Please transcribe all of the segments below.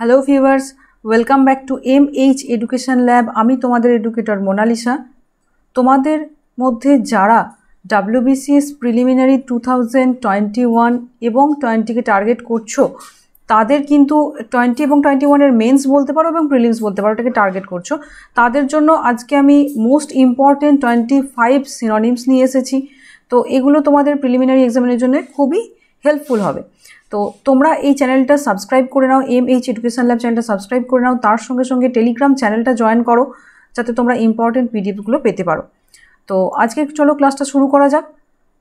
hello fevers welcome back to M H education lab আমি তোমাদের educator Monalisa তোমাদের মধ্যে যারা WBCS preliminary two thousand twenty one এবং টোয়েন্টিকে টার্গেট করছো তাদের কিন্তু টোয়েন্টি এবং টোয়েন্টি ওয়ানের মেন্স বলতে পারো এবং প্রিলিমস বলতে পারো এটাকে টার্গেট করছো তাদের জন্য আজকে আমি most important twenty five synonyms নিয়ে এসেছি তো এগুলো তোমাদের প্রিলিমিনারি এক্সামের জন্য খুবই হেল্পফুল হবে তো তোমরা এই চ্যানেলটা সাবস্ক্রাইব করে নাও এম এইচ এডুকেশান ল্যাব চ্যানেলটা সাবস্ক্রাইব করে নাও তার সঙ্গে সঙ্গে টেলিগ্রাম চ্যানেলটা জয়েন করো যাতে তোমরা ইম্পর্টেন্ট পিডিএফগুলো পেতে পারো তো আজকে চলো ক্লাসটা শুরু করা যাক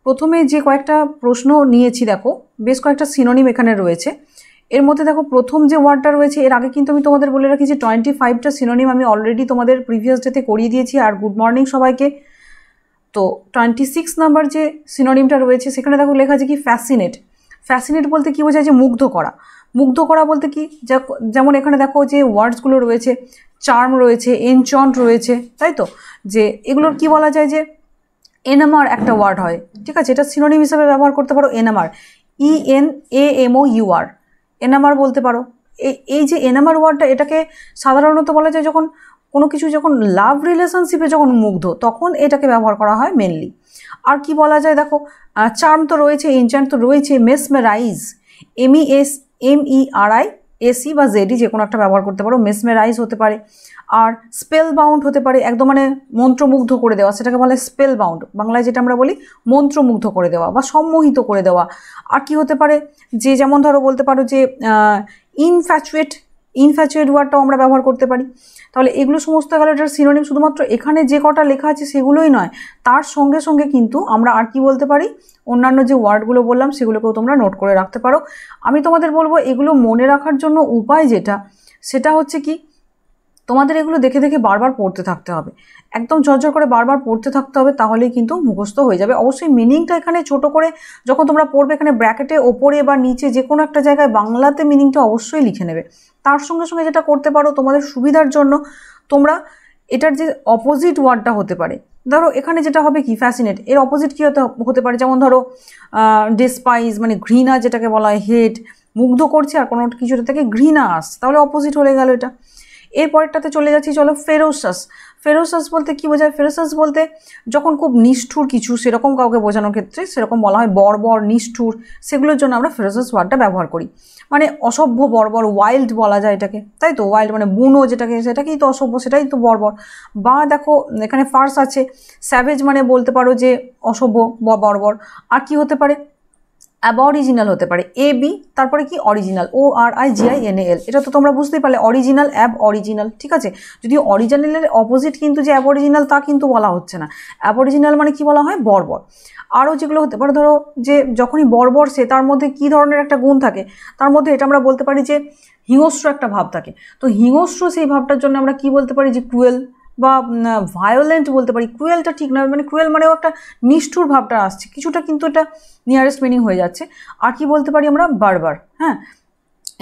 প্রথমে যে কয়েকটা প্রশ্ন নিয়েছি দেখো বেশ কয়েকটা সিনোনিম এখানে রয়েছে এর মধ্যে দেখো প্রথম যে ওয়ার্ডটা রয়েছে এর আগে কিন্তু আমি তোমাদের বলে রাখি যে টোয়েন্টি ফাইভটা সিনোনিম আমি অলরেডি তোমাদের প্রিভিয়াস ডেতে করিয়ে দিয়েছি আর গুড মর্নিং সবাইকে তো টোয়েন্টি সিক্স নাম্বার যে সিনোনিমটা রয়েছে সেখানে দেখো লেখা আছে কি ফ্যাসিনেট ফ্যাসিনেট বলতে কী বোঝায় যে মুগ্ধ করা মুগ্ধ করা বলতে কি যেমন এখানে দেখো যে ওয়ার্ডসগুলো রয়েছে চার্ম রয়েছে এনচন্ট রয়েছে তাই তো যে এগুলোর কি বলা যায় যে এনএমআর একটা ওয়ার্ড হয় ঠিক আছে এটা সিনোনিম হিসাবে ব্যবহার করতে পারো enamour E N A M O U R enamour বলতে পারো এই যে এনএমআর ওয়ার্ডটা এটাকে সাধারণত বলা যায় যখন কোনো কিছু যখন লাভ রিলেশনশিপে যখন মুগ্ধ তখন এটাকে ব্যবহার করা হয় মেনলি আর কি বলা যায় দেখো চার্ম তো রয়েছে এনচান্ট তো রয়েছে mesmerise M E S M E R I S E বা জেডি e যে কোনো একটা ব্যবহার করতে পারো মেসমেরাইজ হতে পারে আর স্পেল বাউন্ড হতে পারে একদম মানে মন্ত্রমুগ্ধ করে দেওয়া সেটাকে বলে স্পেল বাউন্ড বাংলায় যেটা আমরা বলি মন্ত্রমুগ্ধ করে দেওয়া বা সম্মোহিত করে দেওয়া আর কি হতে পারে যে যেমন ধরো বলতে পারো যে ইনফ্যাচুয়েট ইনফ্যাচুয়েট ওয়ার্ডটাও আমরা ব্যবহার করতে পারি তাহলে এগুলো সমস্ত গেল এটার সিনোনিম শুধুমাত্র এখানে যে কটা লেখা আছে সেগুলোই নয় তার সঙ্গে সঙ্গে কিন্তু আমরা আর কি বলতে পারি অন্যান্য যে ওয়ার্ডগুলো বললাম সেগুলোকেও তোমরা নোট করে রাখতে পারো আমি তোমাদের বলবো এগুলো মনে রাখার জন্য উপায় যেটা সেটা হচ্ছে কি তোমাদের এগুলো দেখে দেখে বারবার পড়তে থাকতে হবে একদম ঝরঝর করে বারবার পড়তে থাকতে হবে তাহলেই কিন্তু মুখস্থ হয়ে যাবে অবশ্যই মিনিংটা এখানে ছোট করে যখন তোমরা পড়বে এখানে ব্র্যাকেটে ওপরে বা নিচে যে কোনো একটা জায়গায় বাংলাতে মিনিংটা অবশ্যই লিখে নেবে তার সঙ্গে সঙ্গে যেটা করতে পারো তোমাদের সুবিধার জন্য তোমরা এটার যে অপোজিট ওয়ার্ডটা হতে পারে ধরো এখানে যেটা হবে কি ফ্যাসিনেট এর অপোজিট কী হতে হতে পারে যেমন ধরো ডিসপাইজ মানে ঘৃণা যেটাকে বলা হয় হেট মুগ্ধ করছে আর কোনো কিছুটা থেকে ঘৃণা আস তাহলে অপোজিট হয়ে গেল এটা এরপরেরটাতে চলে যাচ্ছি চলো ফেরোসাস ফেরোসাস বলতে কি বোঝায় ফেরোসাস বলতে যখন খুব নিষ্ঠুর কিছু সেরকম কাউকে বোঝানোর ক্ষেত্রে সেরকম বলা হয় বর্বর নিষ্ঠুর সেগুলোর জন্য আমরা ফেরোসাস ওয়ার্ডটা ব্যবহার করি মানে অসভ্য বর্বর ওয়াইল্ড বলা যায় এটাকে তাই তো ওয়াইল্ড মানে বুনো যেটাকে সেটাকেই তো অসভ্য সেটাই তো বর্বর বা দেখো এখানে ফার্স আছে স্যাভেজ মানে বলতে পারো যে অসভ্য বা বর্বর আর কি হতে পারে অরিজিনাল হতে পারে এ বি তারপরে কি original O R I G I N A L তো তোমরা বুঝতেই পারলে অরিজিনাল অ্যাব অরিজিনাল ঠিক আছে যদি অরিজিনালের অপোজিট কিন্তু যে অ্যাবরিজিনাল অরিজিনাল তা কিন্তু বলা হচ্ছে না অ্যাবরিজিনাল মানে কি বলা হয় বর্বর আরও যেগুলো হতে পারে ধরো যে যখনই বর্বর সে তার মধ্যে কি ধরনের একটা গুণ থাকে তার মধ্যে এটা আমরা বলতে পারি যে হিংস্র একটা ভাব থাকে তো হিংস্র সেই ভাবটার জন্য আমরা কি বলতে পারি যে ক্রুয়েল বা ভায়োলেন্ট বলতে পারি ক্রুয়েলটা ঠিক না মানে ক্রুয়েল মানেও একটা নিষ্ঠুর ভাবটা আসছে কিছুটা কিন্তু এটা নিয়ারেস্ট মিনিং হয়ে যাচ্ছে আর কি বলতে পারি আমরা বারবার হ্যাঁ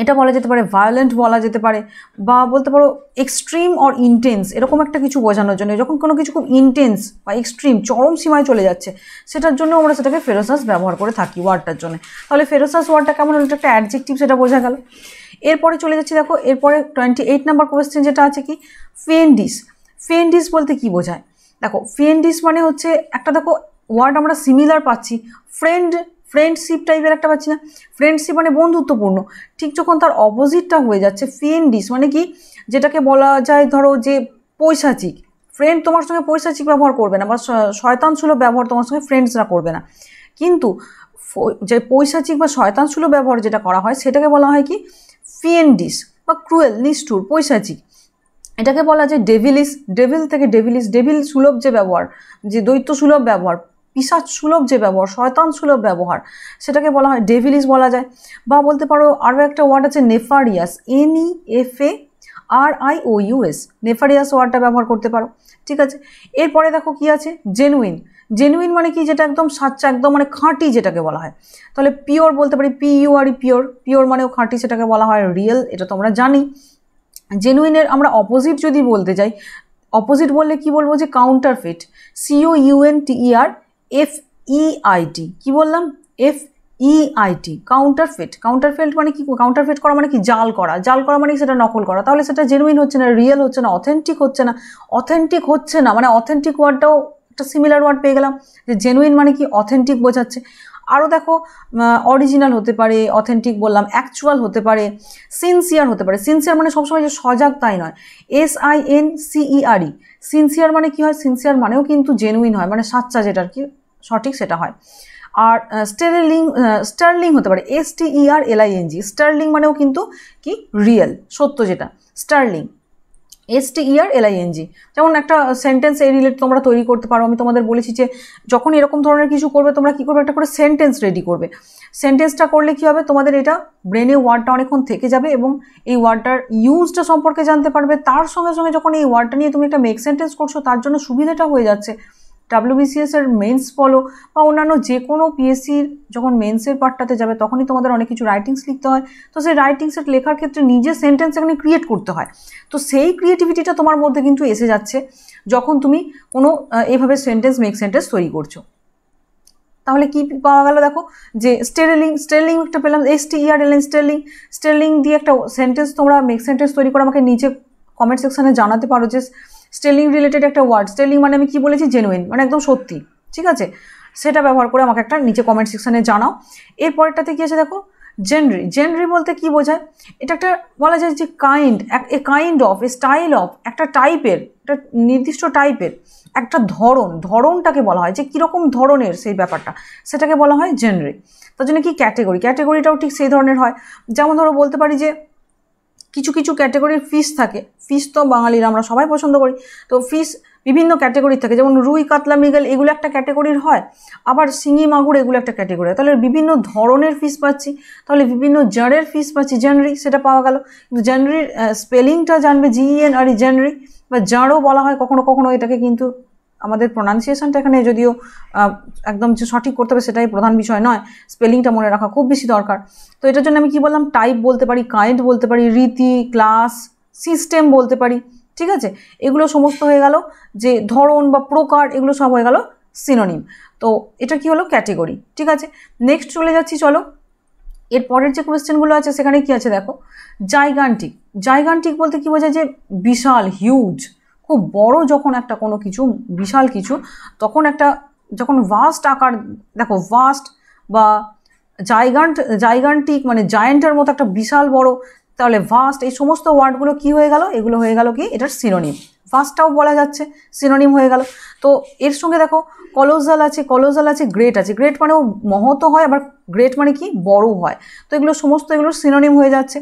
এটা বলা যেতে পারে ভায়োলেন্ট বলা যেতে পারে বা বলতে পারো এক্সট্রিম অর ইন্টেন্স এরকম একটা কিছু বোঝানোর জন্য যখন কোনো কিছু খুব ইন্টেন্স বা এক্সট্রিম চরম সীমায় চলে যাচ্ছে সেটার জন্য আমরা সেটাকে ফেরোসাস ব্যবহার করে থাকি ওয়ার্ডটার জন্য তাহলে ফেরোসাস ওয়ার্ডটা কেমন হলো একটা অ্যাডজেক্টিভ সেটা বোঝা গেল এরপরে চলে যাচ্ছে দেখো এরপরে টোয়েন্টি এইট নাম্বার কোয়েশ্চেন যেটা আছে কি ফেন্ডিস ফেন্ডিস বলতে কি বোঝায় দেখো ফেন্ডিস মানে হচ্ছে একটা দেখো ওয়ার্ড আমরা সিমিলার পাচ্ছি ফ্রেন্ড ফ্রেন্ডশিপ টাইপের একটা পাচ্ছি না ফ্রেন্ডশিপ মানে বন্ধুত্বপূর্ণ ঠিক যখন তার অপোজিটটা হয়ে যাচ্ছে ফেন্ডিস মানে কি যেটাকে বলা যায় ধরো যে পৈশাচিক ফ্রেন্ড তোমার সঙ্গে পৈশাচিক ব্যবহার করবে না বা শয়তানসুলভ ব্যবহার তোমার সঙ্গে ফ্রেন্ডসরা করবে না কিন্তু যে পৈশাচিক বা শয়তানসুলভ ব্যবহার যেটা করা হয় সেটাকে বলা হয় কি ফিয়েন্ডিস বা ক্রুয়েল নিষ্ঠুর পৈশাচিক এটাকে বলা যায় ডেভিলিস ডেভিল থেকে ডেভিলিস ডেভিল সুলভ যে ব্যবহার যে দৈত্য সুলভ ব্যবহার পিসাচ সুলভ যে ব্যবহার শয়তান সুলভ ব্যবহার সেটাকে বলা হয় ডেভিলিস বলা যায় বা বলতে পারো আরও একটা ওয়ার্ড আছে nefarious N E F A R I O U S nefarious ওয়ার্ডটা ব্যবহার করতে পারো ঠিক আছে এরপরে দেখো কি আছে জেনুইন জেনুইন মানে কি যেটা একদম সাচ্চা একদম মানে খাঁটি যেটাকে বলা হয় তাহলে পিওর বলতে পারি P U R E pure pure মানেও খাঁটি সেটাকে বলা হয় রিয়েল এটা তো আমরা জানি জেনুইনের আমরা অপোজিট যদি বলতে যাই অপোজিট বললে কি বলবো যে counterfeit C O U N T E R F E I T কি বললাম এফ ইআইটি কাউন্টারফেট কাউন্টারফেট মানে কি কাউন্টারফেট করা মানে কি জাল করা জাল করা মানে সেটা নকল করা তাহলে সেটা জেনুইন হচ্ছে না রিয়েল হচ্ছে না অথেন্টিক হচ্ছে না অথেন্টিক হচ্ছে না মানে অথেন্টিক ওয়ার্ডটাও একটা সিমিলার ওয়ার্ড পেয়ে গেলাম যে জেনুইন মানে কি অথেন্টিক বোঝাচ্ছে আরও দেখো অরিজিনাল হতে পারে অথেন্টিক বললাম অ্যাকচুয়াল হতে পারে সিনসিয়ার হতে পারে সিনসিয়ার মানে সবসময় যে সজাগ তাই নয় S I N C E R E sincere মানে কি হয় সিনসিয়ার মানেও কিন্তু জেনুইন হয় মানে সাচ্চা যেটা আর কি সঠিক সেটা হয় আর স্টেরলিং স্টার্লিং হতে পারে S T E R L I sterling মানেও কিন্তু কি রিয়েল সত্য যেটা স্টার্লিং এস টি ইয়ার এলআইএনজি যেমন একটা সেন্টেন্স এই রিলেট তোমরা তৈরি করতে পারো আমি তোমাদের বলেছি যে যখন এরকম ধরনের কিছু করবে তোমরা কী করবে একটা করে সেন্টেন্স রেডি করবে সেন্টেন্সটা করলে কী হবে তোমাদের এটা ব্রেনে ওয়ার্ডটা অনেকক্ষণ থেকে যাবে এবং এই ওয়ার্ডটার ইউজটা সম্পর্কে জানতে পারবে তার সঙ্গে সঙ্গে যখন এই ওয়ার্ডটা নিয়ে তুমি একটা মেক সেন্টেন্স করছো তার জন্য সুবিধাটা হয়ে যাচ্ছে ডাব্লিউবিসিএস এর মেন্স বলো বা অন্যান্য যে কোনো পিএসসির যখন মেন্সের পার্টটাতে যাবে তখনই তোমাদের অনেক কিছু রাইটিংস লিখতে হয় তো সেই রাইটিংসের লেখার ক্ষেত্রে নিজে সেন্টেন্স এখানে ক্রিয়েট করতে হয় তো সেই ক্রিয়েটিভিটিটা তোমার মধ্যে কিন্তু এসে যাচ্ছে যখন তুমি কোনো এভাবে সেন্টেন্স মেক সেন্টেন্স তৈরি করছো তাহলে কি পাওয়া গেল দেখো যে স্টেরলিং স্টেরলিং একটা পেলাম এস টি ইয়ার এলেন স্টেরলিং স্টেরলিং দিয়ে একটা সেন্টেন্স তোমরা মেক সেন্টেন্স তৈরি করে আমাকে নিচে কমেন্ট সেকশানে জানাতে পারো যে স্টেলিং রিলেটেড একটা ওয়ার্ড স্টেলিং মানে আমি কি বলেছি জেনুইন মানে একদম সত্যি ঠিক আছে সেটা ব্যবহার করে আমাকে একটা নিচে কমেন্ট সেকশানে জানাও এরপরেরটাতে কী আছে দেখো জেনরি জেনরি বলতে কি বোঝায় এটা একটা বলা যায় যে kind a kind of a style of একটা টাইপের একটা নির্দিষ্ট টাইপের একটা ধরন ধরনটাকে বলা হয় যে কীরকম ধরনের সেই ব্যাপারটা সেটাকে বলা হয় জেনরি তার জন্য কি ক্যাটেগরি ক্যাটেগরিটাও ঠিক সেই ধরনের হয় যেমন ধরো বলতে পারি যে কিছু কিছু ক্যাটাগরির ফিস থাকে ফিস তো বাঙালিরা আমরা সবাই পছন্দ করি তো ফিস বিভিন্ন ক্যাটাগরির থাকে যেমন রুই কাতলা মিগেল এগুলো একটা ক্যাটাগরির হয় আবার শিঙি মাগুর এগুলো একটা ক্যাটাগরি তাহলে বিভিন্ন ধরনের ফিস পাচ্ছি তাহলে বিভিন্ন জারের ফিস পাচ্ছি জেনারি সেটা পাওয়া গেল কিন্তু জেনারির স্পেলিংটা জানবে জিএন আর জেনারি বা জাঁড়ও বলা হয় কখনো কখনো এটাকে কিন্তু আমাদের প্রোনাউন্সিয়েশনটা এখানে যদিও একদম যে সঠিক করতে হবে সেটাই প্রধান বিষয় নয় স্পেলিংটা মনে রাখা খুব বেশি দরকার তো এটার জন্য আমি কি বললাম টাইপ বলতে পারি কাইন্ড বলতে পারি রীতি ক্লাস সিস্টেম বলতে পারি ঠিক আছে এগুলো সমস্ত হয়ে গেল যে ধরন বা প্রকার এগুলো সব হয়ে গেল সিনোনিম তো এটা কি হলো ক্যাটেগরি ঠিক আছে নেক্সট চলে যাচ্ছি চলো এর পরের যে কোয়েশ্চেনগুলো আছে সেখানে কি আছে দেখো জাইগান্টিক জাইগান্টিক বলতে কি বোঝায় যে বিশাল হিউজ খুব বড় যখন একটা কোনো কিছু বিশাল কিছু তখন একটা যখন ভাস্ট আকার দেখো ভাস্ট বা জাইগান্ট জাইগান্টিক মানে জায়েন্টের মতো একটা বিশাল বড় তাহলে ভাস্ট এই সমস্ত ওয়ার্ডগুলো কি হয়ে গেল এগুলো হয়ে গেল কি এটার সিনোনিম ফার্স্টটাও বলা যাচ্ছে সিনোনিম হয়ে গেল তো এর সঙ্গে দেখো কলোজাল আছে কলোজাল আছে গ্রেট আছে গ্রেট মানেও মহত হয় আবার গ্রেট মানে কি বড় হয় তো এগুলো সমস্ত এগুলোর সিনোনিম হয়ে যাচ্ছে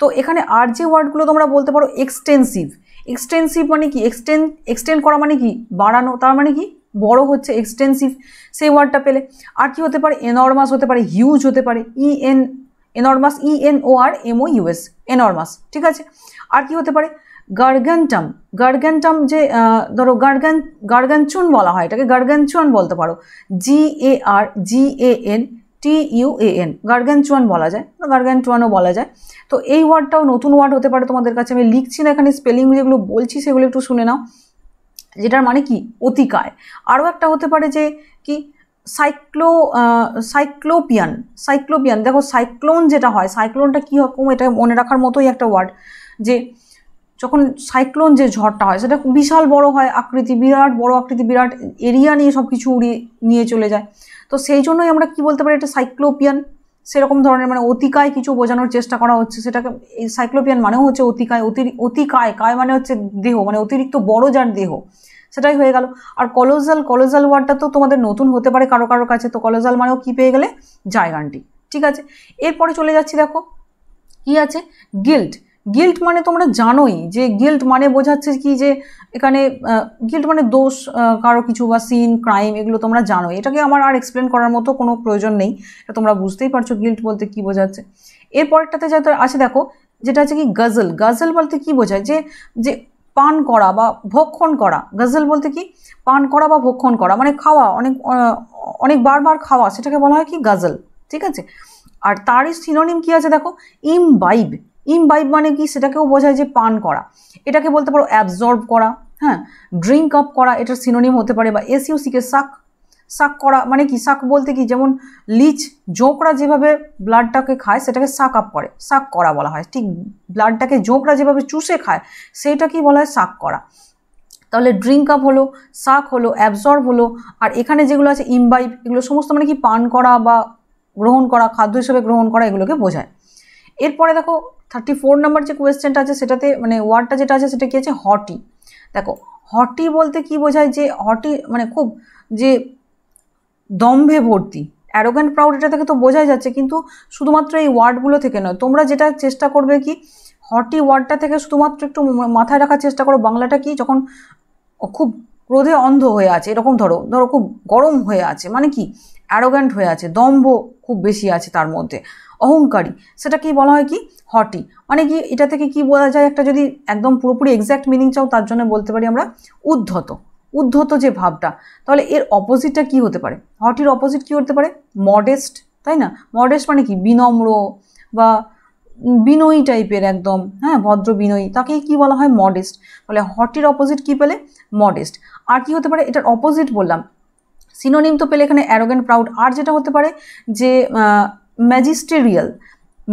তো এখানে আর যে ওয়ার্ডগুলো তোমরা বলতে পারো এক্সটেন্সিভ এক্সটেন্সিভ মানে কি এক্সটেন এক্সটেন্ড করা মানে কি বাড়ানো তার মানে কি বড় হচ্ছে এক্সটেন্সিভ সেই ওয়ার্ডটা পেলে আর কি হতে পারে এনর্মাস হতে পারে হিউজ হতে পারে E N enormous E N O R M O U S enormous ঠিক আছে আর কি হতে পারে গার্গান্টাম গার্গান্টাম যে ধরো গার্গান গার্গানচুন বলা হয় এটাকে গার্গানচুয়ান বলতে পারো G A R G A N T U A N gargantuan বলা যায় গার্গ্যান্টুয়ানও বলা যায় তো এই ওয়ার্ডটাও নতুন ওয়ার্ড হতে পারে তোমাদের কাছে আমি লিখছি না এখানে স্পেলিং যেগুলো বলছি সেগুলো একটু শুনে নাও যেটার মানে কি অতিকায় আরও একটা হতে পারে যে কি সাইক্লো সাইক্লোপিয়ান সাইক্লোপিয়ান দেখো সাইক্লোন যেটা হয় সাইক্লোনটা কী রকম এটা মনে রাখার মতোই একটা ওয়ার্ড যে যখন সাইক্লোন যে ঝড়টা হয় সেটা বিশাল বড় হয় আকৃতি বিরাট বড় আকৃতি বিরাট এরিয়া নিয়ে সব কিছু উড়িয়ে নিয়ে চলে যায় তো সেই জন্যই আমরা কি বলতে পারি এটা সাইক্লোপিয়ান সেরকম ধরনের মানে অতিকায় কিছু বোঝানোর চেষ্টা করা হচ্ছে সেটাকে এই সাইক্লোপিয়ান মানেও হচ্ছে অতিকায় অতি অতিকায় কায় মানে হচ্ছে দেহ মানে অতিরিক্ত বড় যার দেহ সেটাই হয়ে গেল আর কলোজাল কলোজাল ওয়ার্ডটা তো তোমাদের নতুন হতে পারে কারো কারো কাছে তো কলোজাল মানেও কি পেয়ে গেলে জায়গানটি ঠিক আছে এরপরে চলে যাচ্ছি দেখো কি আছে গিল্ট গিল্ট মানে তোমরা জানোই যে গিল্ট মানে বোঝাচ্ছে কি যে এখানে গিল্ট মানে দোষ কারো কিছু বা সিন ক্রাইম এগুলো তোমরা জানোই এটাকে আমার আর এক্সপ্লেন করার মতো কোনো প্রয়োজন নেই এটা তোমরা বুঝতেই পারছো গিল্ট বলতে কি বোঝাচ্ছে এরপরটাতে যাতে আছে দেখো যেটা আছে কি গজল গজল বলতে কি বোঝায় যে যে পান করা বা ভক্ষণ করা গজল বলতে কি পান করা বা ভক্ষণ করা মানে খাওয়া অনেক অনেক বারবার খাওয়া সেটাকে বলা হয় কি গজল ঠিক আছে আর তারই সিনোনিম কি আছে দেখো ইম বাইব ইমবাইব মানে কি সেটাকেও বোঝায় যে পান করা এটাকে বলতে পারো অ্যাবজর্ব করা হ্যাঁ ড্রিঙ্ক আপ করা এটার সিনোনিম হতে পারে বা সিকে সাক সাক করা মানে কি সাক বলতে কি যেমন লিচ জোঁকরা যেভাবে ব্লাডটাকে খায় সেটাকে সাক আপ করে সাক করা বলা হয় ঠিক ব্লাডটাকে জোঁকরা যেভাবে চুষে খায় সেটা কি বলা হয় সাক করা তাহলে ড্রিঙ্ক আপ হলো সাক হলো অ্যাবজর্ব হলো আর এখানে যেগুলো আছে ইমবাইব এগুলো সমস্ত মানে কি পান করা বা গ্রহণ করা খাদ্য হিসেবে গ্রহণ করা এগুলোকে বোঝায় এরপরে দেখো থার্টি ফোর নাম্বার যে কোয়েশ্চেনটা আছে সেটাতে মানে ওয়ার্ডটা যেটা আছে সেটা কি আছে হটি দেখো হটি বলতে কি বোঝায় যে হটি মানে খুব যে দম্ভে ভর্তি অ্যারোগ্যান্ট প্রাউড এটা থেকে তো বোঝাই যাচ্ছে কিন্তু শুধুমাত্র এই ওয়ার্ডগুলো থেকে নয় তোমরা যেটা চেষ্টা করবে কি হটি ওয়ার্ডটা থেকে শুধুমাত্র একটু মাথায় রাখার চেষ্টা করো বাংলাটা কি যখন খুব ক্রোধে অন্ধ হয়ে আছে এরকম ধরো ধরো খুব গরম হয়ে আছে মানে কি অ্যারোগ্যান্ট হয়ে আছে দম্ভ খুব বেশি আছে তার মধ্যে অহংকারী সেটাকেই বলা হয় কি হটি মানে কি এটা থেকে কি বলা যায় একটা যদি একদম পুরোপুরি এক্স্যাক্ট মিনিং চাও তার জন্য বলতে পারি আমরা উদ্ধত উদ্ধত যে ভাবটা তাহলে এর অপোজিটটা কি হতে পারে হটির অপোজিট কি হতে পারে মডেস্ট তাই না মডেস্ট মানে কি বিনম্র বা বিনয়ী টাইপের একদম হ্যাঁ ভদ্র বিনয়ী তাকে কি বলা হয় মডেস্ট তাহলে হটির অপোজিট কি পেলে মডেস্ট আর কি হতে পারে এটার অপোজিট বললাম সিনোনিম তো পেলে এখানে অ্যারোগেন প্রাউড আর যেটা হতে পারে যে ম্যাজিস্টেরিয়াল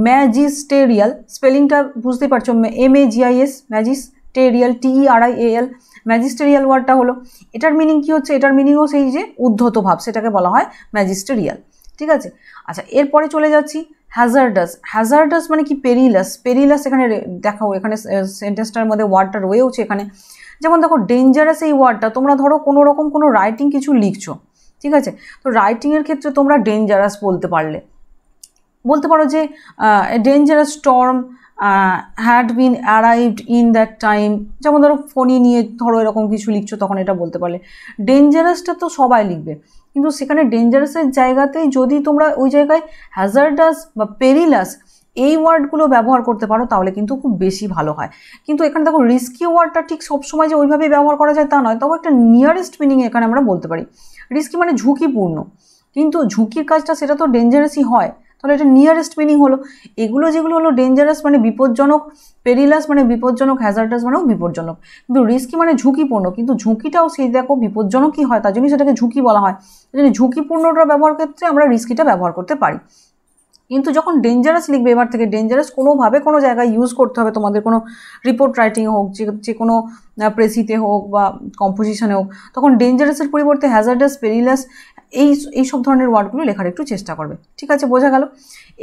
ম্যাজিস্টেরিয়াল স্পেলিংটা বুঝতে পারছো M A G I S magisterial T E R I L magisterial ওয়ার্ডটা হলো এটার মিনিং কি হচ্ছে এটার মিনিংও সেই যে উদ্ধত ভাব সেটাকে বলা হয় ম্যাজিস্টেরিয়াল ঠিক আছে আচ্ছা এরপরে চলে যাচ্ছি হ্যাজার্ডাস হ্যাজার্ডাস মানে কি পেরিলাস পেরিলাস এখানে দেখাও এখানে সেন্টেন্সটার মধ্যে ওয়ার্ডটা রয়েওছে এখানে যেমন দেখো ডেঞ্জারাস এই ওয়ার্ডটা তোমরা ধরো কোনো রকম কোনো রাইটিং কিছু লিখছো ঠিক আছে তো রাইটিংয়ের ক্ষেত্রে তোমরা ডেঞ্জারাস বলতে পারলে বলতে পারো যে dangerous storm had been arrived in that time যেমন ধরো ফোনই নিয়ে ধরো এরকম কিছু লিখছো তখন এটা বলতে পারলে ডেঞ্জারাসটা তো সবাই লিখবে কিন্তু সেখানে ডেঞ্জারাসের জায়গাতে যদি তোমরা ওই জায়গায় হ্যাজার্ডাস বা পেরিলাস এই ওয়ার্ডগুলো ব্যবহার করতে পারো তাহলে কিন্তু খুব বেশি ভালো হয় কিন্তু এখানে দেখো রিস্কি ওয়ার্ডটা ঠিক সবসময় যে ওইভাবে ব্যবহার করা যায় তা নয় তবে একটা নিয়ারেস্ট মিনিং এখানে আমরা বলতে পারি রিস্কি মানে ঝুঁকিপূর্ণ কিন্তু ঝুঁকির কাজটা সেটা তো ডেঞ্জারাসই হয় তাহলে এটা নিয়ারেস্ট মিনিং হলো এগুলো যেগুলো হলো ডেঞ্জারাস মানে বিপজ্জনক পেরিলাস মানে বিপজ্জনক হ্যাজার্টাস মানেও বিপজ্জনক কিন্তু রিস্কি মানে ঝুঁকিপূর্ণ কিন্তু ঝুঁকিটাও সেই দেখো বিপজ্জনকই হয় তার জন্য সেটাকে ঝুঁকি বলা হয় তাই জন্য ঝুঁকিপূর্ণটা ব্যবহার ক্ষেত্রে আমরা রিস্কিটা ব্যবহার করতে পারি কিন্তু যখন ডেঞ্জারাস লিখবে এবার থেকে ডেঞ্জারাস কোনোভাবে কোনো জায়গায় ইউজ করতে হবে তোমাদের কোনো রিপোর্ট রাইটিং হোক যে যে কোনো প্রেসিতে হোক বা কম্পোজিশনে হোক তখন ডেঞ্জারাসের পরিবর্তে হ্যাজার্ডাস পেরিলাস এই এই সব ধরনের ওয়ার্ডগুলো লেখার একটু চেষ্টা করবে ঠিক আছে বোঝা গেল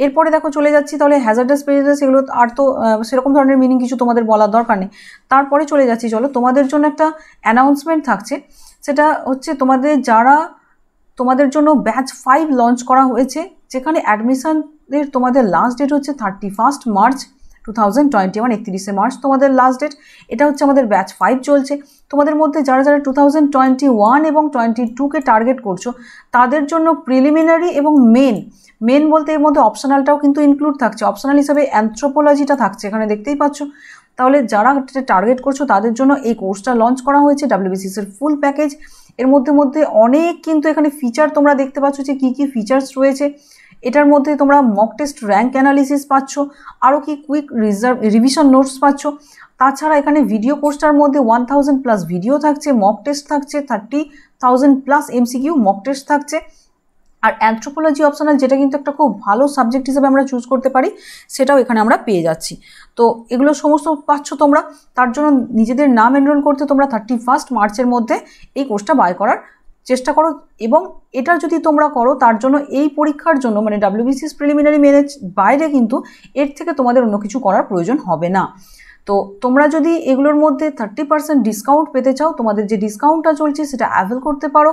এরপরে দেখো চলে যাচ্ছি তাহলে হ্যাজার্ডাস পেজার্ডাস এগুলো আর তো সেরকম ধরনের মিনিং কিছু তোমাদের বলার দরকার নেই তারপরে চলে যাচ্ছি চলো তোমাদের জন্য একটা অ্যানাউন্সমেন্ট থাকছে সেটা হচ্ছে তোমাদের যারা তোমাদের জন্য ব্যাচ ফাইভ লঞ্চ করা হয়েছে যেখানে অ্যাডমিশানের তোমাদের লাস্ট ডেট হচ্ছে thirty first March two thousand twenty one একত্রিশে মার্চ তোমাদের লাস্ট ডেট এটা হচ্ছে আমাদের ব্যাচ ফাইভ চলছে তোমাদের মধ্যে যারা যারা টু থাউজেন্ড টোয়েন্টি ওয়ান এবং টোয়েন্টি টুকে টার্গেট করছো তাদের জন্য প্রিলিমিনারি এবং মেন মেন বলতে এর মধ্যে অপশনালটাও কিন্তু ইনক্লুড থাকছে অপশনাল হিসাবে অ্যান্থ্রোপোলজিটা থাকছে এখানে দেখতেই পাচ্ছ তাহলে যারা টার্গেট করছো তাদের জন্য এই কোর্সটা লঞ্চ করা হয়েছে ডাব্লিউবিসিসের ফুল প্যাকেজ এর মধ্যে মধ্যে অনেক কিন্তু এখানে ফিচার তোমরা দেখতে পাচ্ছ যে কী কী ফিচার্স রয়েছে এটার মধ্যে তোমরা মক টেস্ট র্যাঙ্ক অ্যানালিসিস পাচ্ছ আরও কি কুইক রিজার্ভ রিভিশন নোটস পাচ্ছ তাছাড়া এখানে ভিডিও কোর্সটার মধ্যে ওয়ান থাউজেন্ড প্লাস ভিডিও থাকছে মক টেস্ট থাকছে thirty thousand plus MCQ mock test থাকছে আর অ্যান্থ্রোপোলজি অপশনাল যেটা কিন্তু একটা খুব ভালো সাবজেক্ট হিসেবে আমরা চুজ করতে পারি সেটাও এখানে আমরা পেয়ে যাচ্ছি তো এগুলো সমস্ত পাচ্ছ তোমরা তার জন্য নিজেদের নাম এনরোল করতে তোমরা থার্টি ফার্স্ট মার্চের মধ্যে এই কোর্সটা বাই করার চেষ্টা করো এবং এটা যদি তোমরা করো তার জন্য এই পরীক্ষার জন্য মানে ডাব্লিউবিসিএস প্রিলিমিনারি মেনেজ বাইরে কিন্তু এর থেকে তোমাদের অন্য কিছু করার প্রয়োজন হবে না তো তোমরা যদি এগুলোর মধ্যে থার্টি পার্সেন্ট ডিসকাউন্ট পেতে চাও তোমাদের যে ডিসকাউন্টটা চলছে সেটা অ্যাভেল করতে পারো